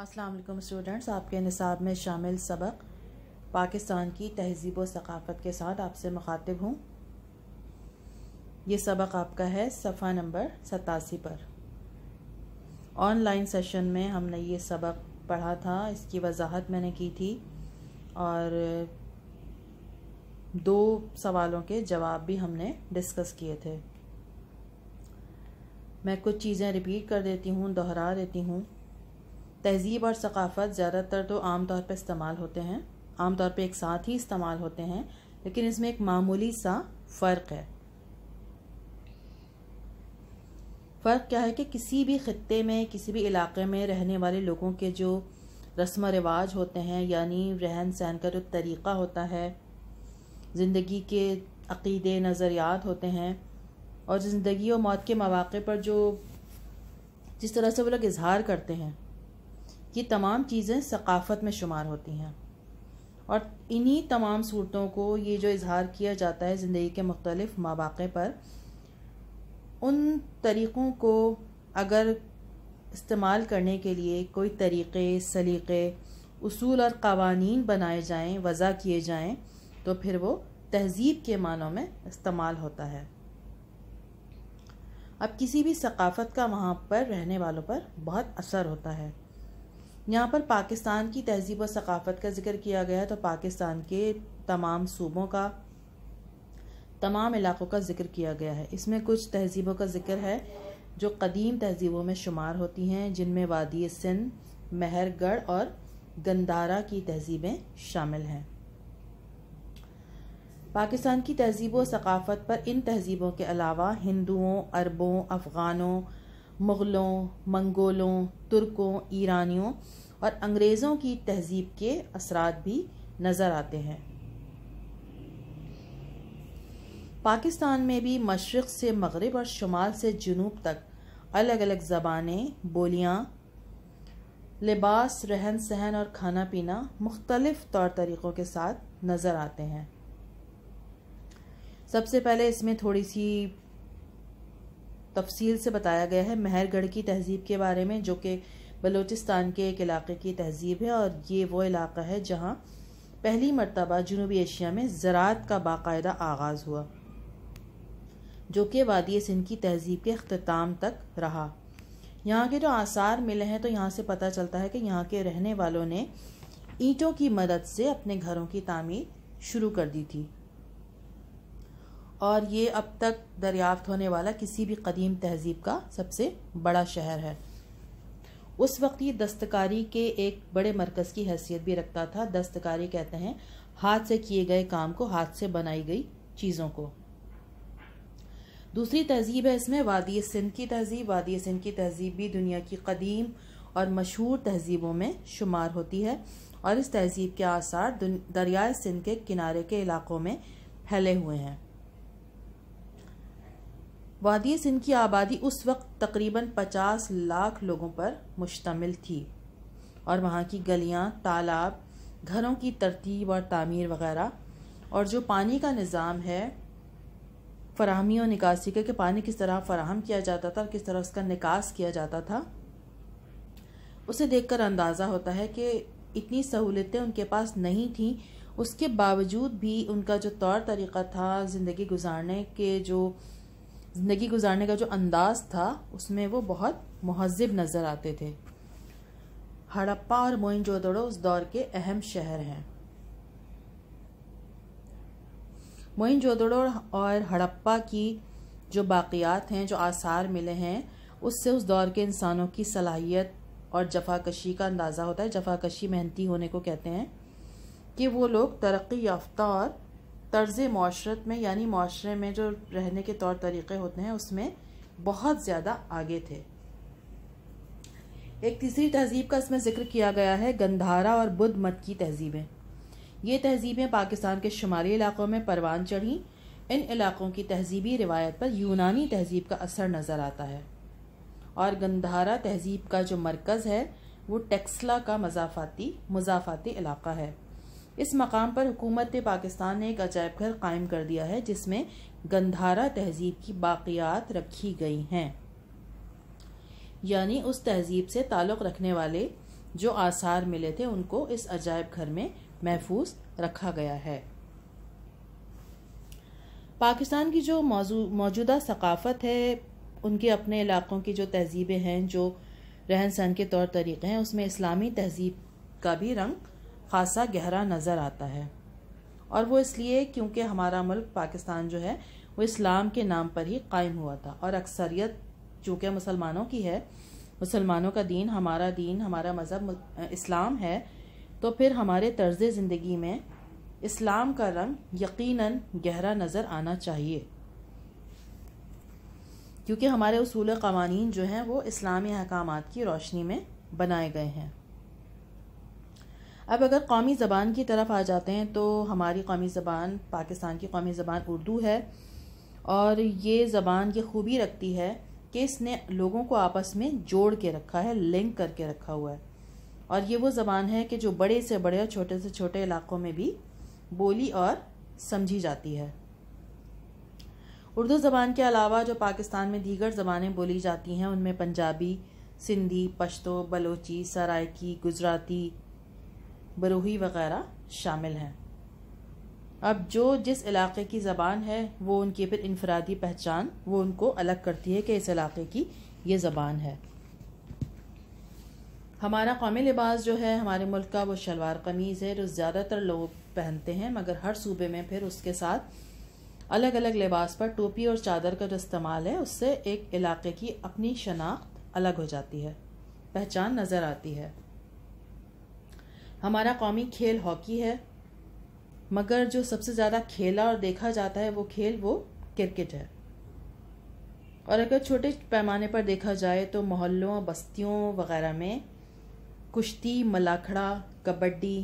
अस्सलाम स्टूडेंट्स आपके निसाब में शामिल सबक पाकिस्तान की तहजीब वक़ाफ़त सकाफ़त के साथ आपसे मुखातिब हूँ ये सबक आपका है सफ़ा नंबर सतासी पर ऑनलाइन सेशन में हमने ये सबक पढ़ा था इसकी वजाहत मैंने की थी और दो सवालों के जवाब भी हमने डिस्कस किए थे मैं कुछ चीज़ें रिपीट कर देती हूँ दोहरा देती हूँ तहज़ीब और सकाफ़त ज़्यादातर तो आम तौर पर इस्तेमाल होते हैं आम तौर पर एक साथ ही इस्तेमाल होते हैं लेकिन इसमें एक मामूली सा फ़र्क है फ़र्क क्या है कि किसी भी ख़त्े में किसी भी इलाके में रहने वाले लोगों के जो रस्म रिवाज होते हैं यानी रहन सहन का जो तरीक़ा होता है ज़िंदगी के अक़ीदे नज़रियात होते हैं और ज़िंदगी और मौत के मौाक़े पर जो जिस तरह से वो लोग इजहार करते हैं ये तमाम चीज़ें सकाफ़त में शुमार होती हैं और इन्हीं तमाम सूरतों को ये जो इजहार किया जाता है ज़िंदगी के मुख्तलिफ मौाक़े पर उन तरीक़ों को अगर इस्तेमाल करने के लिए कोई तरीक़े सलीक़े उसूल और कवानीन बनाए जाएँ वज़ा किए जाएँ तो फिर वो तहज़ीब के मानों में इस्तेमाल होता है अब किसी भी सकाफ़त का वहाँ पर रहने वालों पर बहुत असर होता है यहाँ पर पाकिस्तान की तहजीब और सकाफ़त का जिक्र किया गया है तो पाकिस्तान के तमाम सूबों का तमाम इलाक़ों का जिक्र किया गया है इसमें कुछ तहजीबों का जिक्र है जो कदीम तहजीबों में शुमार होती हैं जिनमें वादी सिंध मेहरगढ़ और गंदारा की तहजीबें शामिल हैं पाकिस्तान की तहजीब व सकाफ़त पर इन तहजीबों के अलावा हिंदुओं अरबों अफ़गानों मुग़लों मंगोलों तुर्कों ईरानियों और अंग्रेज़ों की तहजीब के असरात भी नज़र आते हैं पाकिस्तान में भी मशरक़ से मगरब और शुमाल से जनूब तक अलग अलग ज़बानें बोलियाँ लिबास रहन सहन और खाना पीना मुख्तलफ़ तौर तरीक़ों के साथ नज़र आते हैं सबसे पहले इसमें थोड़ी सी तफसील से बताया गया है मेहरगढ़ की तहजीब के बारे में जो कि बलूचिस्तान के एक इलाके की तहजीब है और ये वो इलाका है जहाँ पहली मरतबा जनूबी एशिया में ज़रात का बाकायदा आगाज़ हुआ जो कि वादी सिंध की तहजीब के अख्ताम तक रहा यहाँ के जो आसार मिले हैं तो यहाँ से पता चलता है कि यहाँ के रहने वालों ने ईंटों की मदद से अपने घरों की तामीर शुरू कर दी थी और ये अब तक दरियाफ्त होने वाला किसी भी कदीम तहजीब का सबसे बड़ा शहर है उस वक्त ये दस्तकारी के एक बड़े मरकज़ की हैसियत भी रखता था दस्तकारी कहते हैं हाथ से किए गए काम को हाथ से बनाई गई चीज़ों को दूसरी तहजीब है इसमें वादी सिंध की तहजीब वादी सिंध की तहजीब भी दुनिया की कदीम और मशहूर तहजीबों में शुमार होती है और इस तहजीब के आसार दरियाए सिंध के किनारे के इलाक़ों में फैले हुए हैं वादी सिंध की आबादी उस वक्त तकरीबन पचास लाख लोगों पर मुश्तमिल थी और वहाँ की गलियाँ तालाब घरों की तरतीब और तामीर वगैरह और जो पानी का निज़ाम है फरहमी और निकासी का कि पानी किस तरह फराहम किया जाता था और किस तरह उसका निकास किया जाता था उसे देखकर अंदाज़ा होता है कि इतनी सहूलतें उनके पास नहीं थीं उसके बावजूद भी उनका जो तौर तरीक़ा था ज़िंदगी गुजारने के जो ज़िंदगी गुजारने का जो अंदाज था उसमें वो बहुत महजब नज़र आते थे हड़प्पा और मोइनजोदड़ो उस दौर के अहम शहर हैं मोइनजोदड़ो और हड़प्पा की जो बाक़ियात हैं जो आसार मिले हैं उससे उस दौर के इंसानों की सलाहियत और जफाकशी का अंदाज़ा होता है जफाकशी मेहनती होने को कहते हैं कि वो लोग तरक्की याफ्ता और तर्ज़ माशरत में यानी माशरे में जो रहने के तौर तरीक़े होते हैं उसमें बहुत ज़्यादा आगे थे एक तीसरी तहजीब का इसमें जिक्र किया गया है गंधारा और बुद्ध मत की तहजीबें ये तहजीबें पाकिस्तान के शुमाली इलाक़ों में परवान चढ़ीं इन इलाक़ों की तहजीबी रिवायत पर यूनानी तहजीब का असर नज़र आता है और गंधारा तहजीब का जो मरकज़ है वो टेक्सला का मजाफाती मजाफाती इलाका है इस मकाम पर हुकूमत पाकिस्तान ने एक अजायब घर कायम कर दिया है जिसमें गंधारा तहजीब की बाक़ियात रखी गई हैं यानी उस तहजीब से ताल्लुक़ रखने वाले जो आसार मिले थे उनको इस अजायब घर में महफूज रखा गया है पाकिस्तान की जो मौजूदा सकाफ़त है उनके अपने इलाक़ों की जो तहजीबें हैं जो रहन सहन के तौर तरीक़े हैं उसमें इस्लामी तहजीब का भी रंग खासा गहरा नज़र आता है और वो इसलिए क्योंकि हमारा मुल्क पाकिस्तान जो है वो इस्लाम के नाम पर ही कायम हुआ था और अक्सरियत चूँकि मुसलमानों की है मुसलमानों का दीन हमारा दीन हमारा मज़हब इस्लाम है तो फिर हमारे तर्ज ज़िंदगी में इस्लाम का रंग यकीनन गहरा नज़र आना चाहिए क्योंकि हमारे असूल कवानीन जो हैं वो इस्लामी अहकाम की रोशनी में बनाए गए हैं अब अगर कौमी ज़बान की तरफ आ जाते हैं तो हमारी कौमी ज़बान पाकिस्तान की कौमी ज़बान उर्दू है और ये ज़बान ये खूबी रखती है कि इसने लोगों को आपस में जोड़ के रखा है लिंक करके रखा हुआ है और ये वो ज़बान है कि जो बड़े से बड़े और छोटे से छोटे इलाक़ों में भी बोली और समझी जाती है उर्दू ज़बान के अलावा जो पाकिस्तान में दीगर ज़बानें बोली जाती हैं उनमें पंजाबी सिंधी पश्तो बलोची सराइकी गुजराती बरूही वगैरह शामिल हैं अब जो जिस इलाके की ज़बान है वो उनकी फिर इनफरादी पहचान वो उनको अलग करती है कि इस इलाके की ये ज़बान है हमारा कौमी लिबास जो है हमारे मुल्क का वो शलवार कमीज़ है जो ज़्यादातर लोग पहनते हैं मगर हर सूबे में फिर उसके साथ अलग अलग लिबास पर टोपी और चादर का जो इस्तेमाल है उससे एक इलाके की अपनी शनाख्त अलग हो जाती है पहचान नज़र आती है हमारा कौमी खेल हॉकी है मगर जो सबसे ज़्यादा खेला और देखा जाता है वो खेल वो क्रिकेट है और अगर छोटे पैमाने पर देखा जाए तो मोहल्लों बस्तियों वगैरह में कुश्ती मलाखड़ा कबड्डी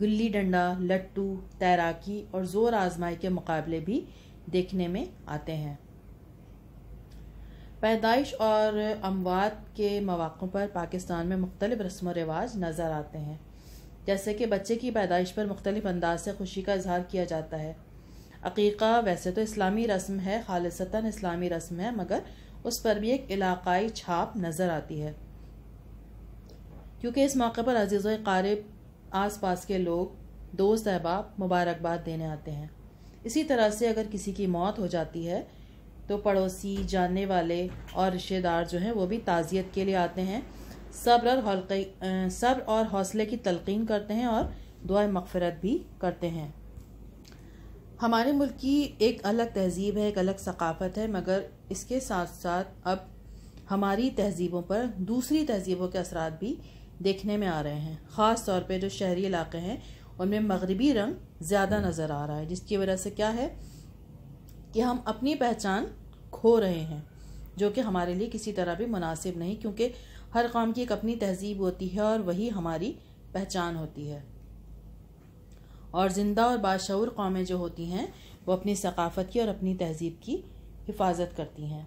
गुल्ली डंडा लट्टू तैराकी और ज़ोर आजमाई के मुकाबले भी देखने में आते हैं पैदाइश और अमवात के मौाक़ों पर पाकिस्तान में मुख्तलिफ रस्म व रिवाज नज़र आते हैं जैसे कि बच्चे की पैदाइश पर मुख्तलिफ अंदाज से खुशी का इजहार किया जाता है अकीक़ा वैसे तो इस्लामी रस्म है खालसता इस्लामी रस्म है मगर उस पर भी एक इलाकाई छाप नज़र आती है क्योंकि इस मौके पर अजीज़ क़ारब आस पास के लोग दोस्त अहबाब मुबारकबाद देने आते हैं इसी तरह से अगर किसी की मौत हो जाती है तो पड़ोसी जानने वाले और रिश्तेदार जो हैं वो भी ताज़ियत के लिए आते हैं सब्र और सब्र और हौसले की तलकिन करते हैं और दुआ मगफरत भी करते हैं हमारे मुल्क की एक अलग तहजीब है एक अलग सकाफ़त है मगर इसके साथ साथ अब हमारी तहजीबों पर दूसरी तहजीबों के असरा भी देखने में आ रहे हैं ख़ास तौर पर जो शहरी इलाके हैं उनमें मगरबी रंग ज़्यादा नज़र आ रहा है जिसकी वजह से क्या है कि हम अपनी पहचान खो रहे हैं जो कि हमारे लिए किसी तरह भी मुनासिब नहीं क्योंकि हर काम की एक अपनी तहजीब होती है और वही हमारी पहचान होती है और ज़िंदा और बाशूर कौमें जो होती हैं वो अपनी सकाफ़त की और अपनी तहजीब की हिफाजत करती हैं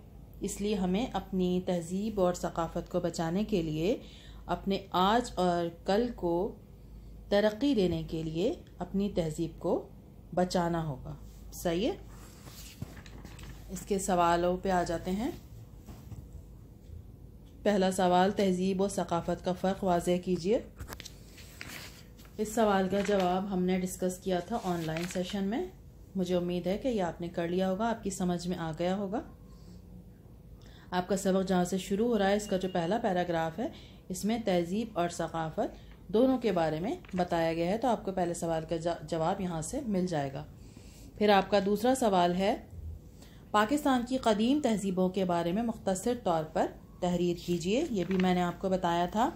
इसलिए हमें अपनी तहजीब और सकाफ़त को बचाने के लिए अपने आज और कल को तरक्की देने के लिए अपनी तहजीब को बचाना होगा सही है इसके सवालों पे आ जाते हैं पहला सवाल तहजीब और सकाफ़त का फ़र्क वाज़ कीजिए इस सवाल का जवाब हमने डिस्कस किया था ऑनलाइन सेशन में मुझे उम्मीद है कि ये आपने कर लिया होगा आपकी समझ में आ गया होगा आपका सबक जहाँ से शुरू हो रहा है इसका जो पहला पैराग्राफ है इसमें तहजीब और सकाफ़त दोनों के बारे में बताया गया है तो आपको पहले सवाल का जवाब यहाँ से मिल जाएगा फिर आपका दूसरा सवाल है पाकिस्तान की कदीम तहजीबों के बारे में मुख्तर तौर पर तहरीर कीजिए ये भी मैंने आपको बताया था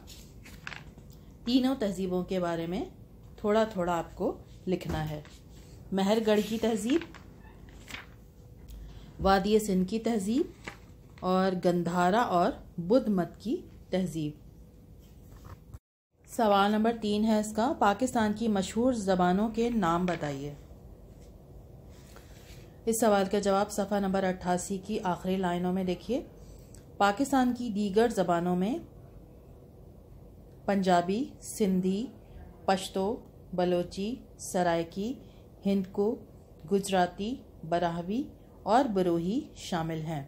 तीनों तहजीबों के बारे में थोड़ा थोड़ा आपको लिखना है महरगढ़ की तहजीब वादी सिंध की तहजीब और गंधारा और बुद्ध मत की तहजीब सवाल नंबर तीन है इसका पाकिस्तान की मशहूर ज़बानों के नाम बताइए इस सवाल का जवाब सफ़ा नंबर अट्ठासी की आखिरी लाइनों में देखिए पाकिस्तान की दीगर ज़बानों में पंजाबी सिंधी पश्तो बलोची सरायकी हिंदको गुजराती बराहवी और बरोही शामिल हैं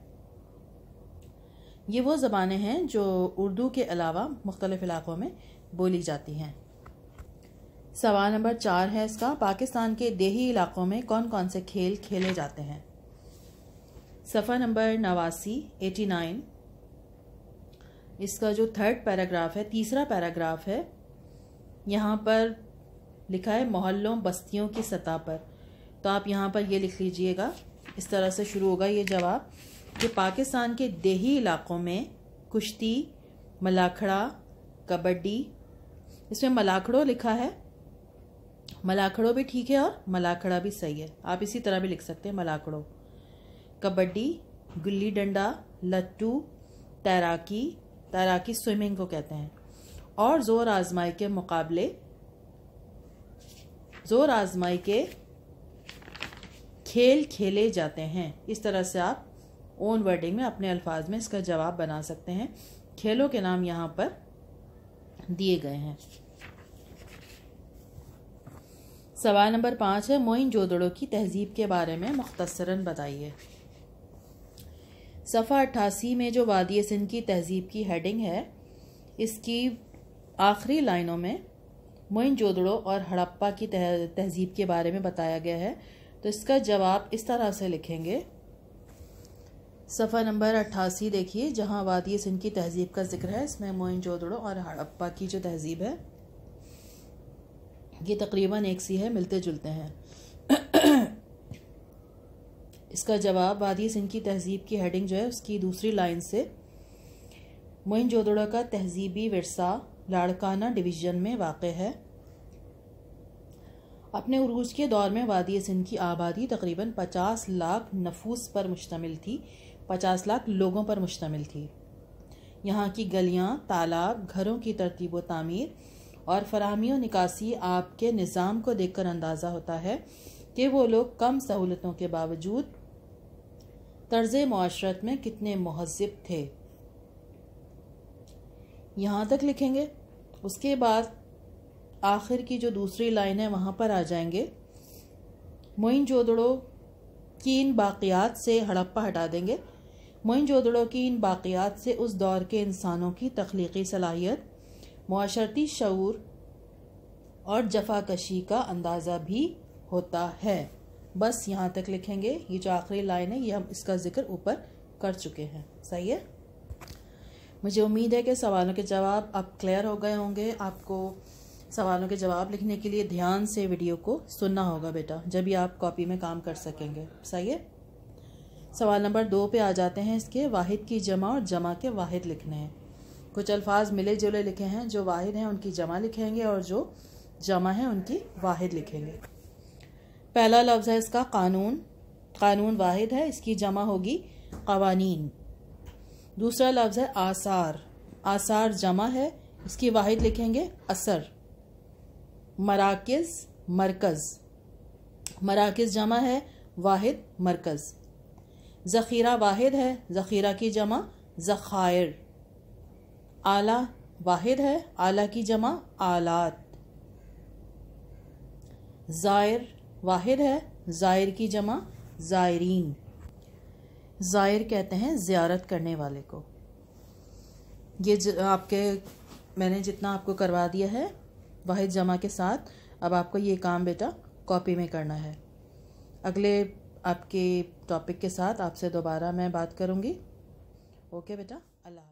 ये वो ज़बानें हैं जो उर्दू के अलावा मुख्तलिफ़ इलाक़ों में बोली जाती हैं सवाल नंबर चार है इसका पाकिस्तान के देही इलाकों में कौन कौन से खेल खेले जाते हैं सफ़र नंबर नवासी एटी नाइन इसका जो थर्ड पैराग्राफ है तीसरा पैराग्राफ है यहाँ पर लिखा है मोहल्लों बस्तियों की सतह पर तो आप यहाँ पर ये लिख लीजिएगा इस तरह से शुरू होगा ये जवाब कि पाकिस्तान के देही इलाकों में कुश्ती मलाखड़ा कबड्डी इसमें मलाखड़ो लिखा है मलाखड़ो भी ठीक है और मलाखड़ा भी सही है आप इसी तरह भी लिख सकते हैं मलाखड़ों कबड्डी गुल्ली डंडा लट्टू तैराकी तैराकी स्विमिंग को कहते हैं और ज़ोर आजमाई के मुकाबले ज़ोर आजमाई के खेल खेले जाते हैं इस तरह से आप ओन वर्डिंग में अपने अल्फाज में इसका जवाब बना सकते हैं खेलों के नाम यहाँ पर दिए गए हैं सवाल नंबर पाँच है मोइन जोदड़ो की तहजीब के बारे में मुख्तसरा बताइए सफ़ा अट्ठासी में जो वादी सिंध की तहजीब की हेडिंग है इसकी आखिरी लाइनों में मोइन जोदड़ो और हड़प्पा की तह, तहजीब के बारे में बताया गया है तो इसका जवाब इस तरह से लिखेंगे सफ़ा नंबर अट्ठासी देखिए जहाँ वादी सिंध की तहजीब का जिक्र है इसमें मोइन जोदड़ो और हड़प्पा की जो तहजीब है ये तकरीबन एक सी है मिलते जुलते हैं इसका जवाब वादी सिंह की तहजीब की हेडिंग जो है उसकी दूसरी लाइन से मोइन जोदड़ा का तहजीबी वरसा लाड़काना डिवीज़न में वाक़ है अपने उरूज के दौर में वादी सिंध की आबादी तकरीबन 50 लाख नफूस पर मुश्तमिल थी 50 लाख लोगों पर मुश्तमिल थी यहाँ की गलियाँ तालाब घरों की तरतीब तमीर तामीर और फरहमी निकासी आपके निज़ाम को देखकर अंदाज़ा होता है कि वो लोग कम सहूलतों के बावजूद तर्ज माशरत में कितने महजब थे यहाँ तक लिखेंगे उसके बाद आखिर की जो दूसरी लाइन है वहाँ पर आ जाएंगे मोइन जोदड़ो की इन बाक़ियात से हड़प्पा हटा देंगे मोइन जोदड़ो की इन बाक़ियात से उस दौर के इंसानों की तख्लीकी सलाहियत माशरती शूर और जफाकशी का अंदाज़ा भी होता है बस यहाँ तक लिखेंगे ये जो आखिरी लाइन है ये हम इसका ज़िक्र ऊपर कर चुके हैं सही है मुझे उम्मीद है कि सवालों के जवाब आप क्लियर हो गए होंगे आपको सवालों के जवाब लिखने के लिए ध्यान से वीडियो को सुनना होगा बेटा जब भी आप कॉपी में काम कर सकेंगे सही है सवाल नंबर दो पे आ जाते हैं इसके वाहिद की जमा और जमा के वाहिद लिखने हैं कुछ अल्फाज मिले जुले लिखे हैं जो वाहिद हैं उनकी जमा लिखेंगे और जो जमा हैं उनकी वाहिद लिखेंगे पहला लफ्ज़ है इसका कानून कानून वाहिद है इसकी जमा होगी कवानीन दूसरा लफ्ज़ है आसार आसार जमा है इसकी वाहिद लिखेंगे असर मराकज़ मरकज़ मराकज़ जमा है वाहिद मरकज़ ज़ख़ीरा वाहिद है ज़ख़ीरा की जमा ज़ख़ायर आला वाहिद है आला की जमा आलात ज़ायर वाहिद है ज़ायर की जमा ज़ायरीन ज़ायर कहते हैं ज़्यारत करने वाले को ये आपके मैंने जितना आपको करवा दिया है वाहिद जमा के साथ अब आपको ये काम बेटा कॉपी में करना है अगले आपके टॉपिक के साथ आपसे दोबारा मैं बात करूँगी ओके बेटा अल्लाह